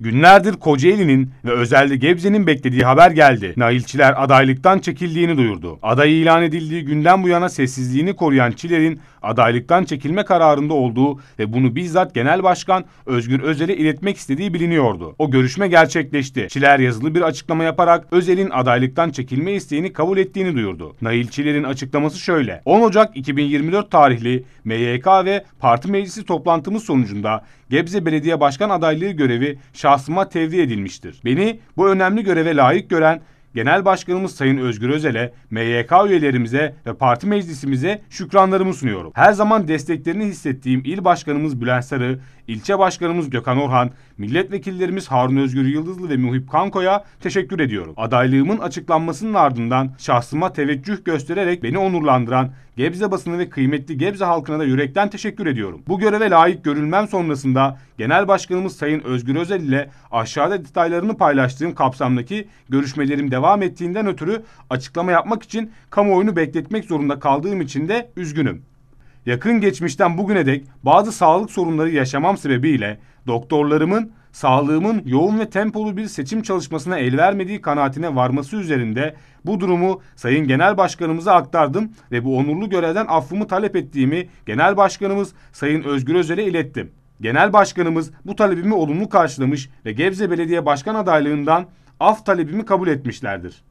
Günlerdir Kocaeli'nin ve özellikle Gebze'nin beklediği haber geldi. Nailçiler adaylıktan çekildiğini duyurdu. Aday ilan edildiği günden bu yana sessizliğini koruyan Çiler'in adaylıktan çekilme kararında olduğu ve bunu bizzat Genel Başkan Özgür Özel'e iletmek istediği biliniyordu. O görüşme gerçekleşti. Çiler yazılı bir açıklama yaparak Özel'in adaylıktan çekilme isteğini kabul ettiğini duyurdu. Nail Çiler'in açıklaması şöyle. 10 Ocak 2024 tarihli MYK ve parti meclisi toplantımız sonucunda Gebze Belediye Başkan adaylığı görevi şahsıma tevdi edilmiştir. Beni bu önemli göreve layık gören Genel Başkanımız Sayın Özgür Özel'e, MYK üyelerimize ve parti meclisimize şükranlarımı sunuyorum. Her zaman desteklerini hissettiğim İl başkanımız Bülent Sarı, İlçe başkanımız Gökhan Orhan, milletvekillerimiz Harun Özgür Yıldızlı ve Muhip Kanko'ya teşekkür ediyorum. Adaylığımın açıklanmasının ardından şahsıma teveccüh göstererek beni onurlandıran Gebze basını ve kıymetli Gebze halkına da yürekten teşekkür ediyorum. Bu göreve layık görülmem sonrasında Genel Başkanımız Sayın Özgür Özel ile aşağıda detaylarını paylaştığım kapsamdaki görüşmelerim devam ettiğinden ötürü açıklama yapmak için kamuoyunu bekletmek zorunda kaldığım için de üzgünüm. Yakın geçmişten bugüne dek bazı sağlık sorunları yaşamam sebebiyle doktorlarımın sağlığımın yoğun ve tempolu bir seçim çalışmasına el vermediği kanaatine varması üzerinde bu durumu Sayın Genel Başkanımıza aktardım ve bu onurlu görevden affımı talep ettiğimi Genel Başkanımız Sayın Özgür Özel'e ilettim. Genel Başkanımız bu talebimi olumlu karşılamış ve Gebze Belediye Başkan adaylığından af talebimi kabul etmişlerdir.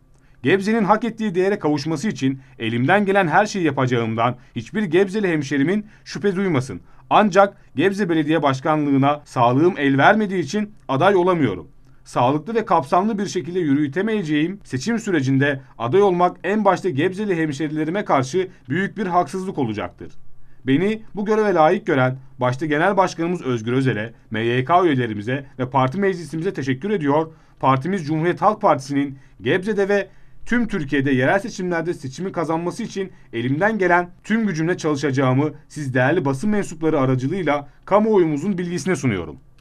Gebze'nin hak ettiği değere kavuşması için elimden gelen her şeyi yapacağımdan hiçbir Gebzeli hemşerimin şüphe duymasın. Ancak Gebze Belediye Başkanlığı'na sağlığım el vermediği için aday olamıyorum. Sağlıklı ve kapsamlı bir şekilde yürütemeyeceğim seçim sürecinde aday olmak en başta Gebzeli hemşerilerime karşı büyük bir haksızlık olacaktır. Beni bu göreve layık gören başta Genel Başkanımız Özgür Özel'e, MYK üyelerimize ve parti meclisimize teşekkür ediyor. Partimiz Cumhuriyet Halk Partisi'nin Gebze'de ve tüm Türkiye'de yerel seçimlerde seçimi kazanması için elimden gelen tüm gücümle çalışacağımı siz değerli basın mensupları aracılığıyla kamuoyumuzun bilgisine sunuyorum.